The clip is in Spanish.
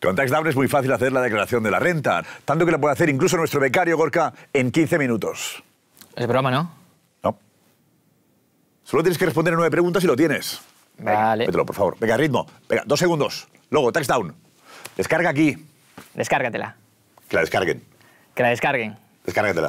Con TaxDown es muy fácil hacer la declaración de la renta, tanto que la puede hacer incluso nuestro becario Gorka en 15 minutos. Es broma, ¿no? No. Solo tienes que responder nueve preguntas y lo tienes. vale. Vételo, por favor. Venga, ritmo. Venga, dos segundos. Luego, TaxDown. Descarga aquí. Descárgatela. Que la descarguen. Que la descarguen. Descárgatela.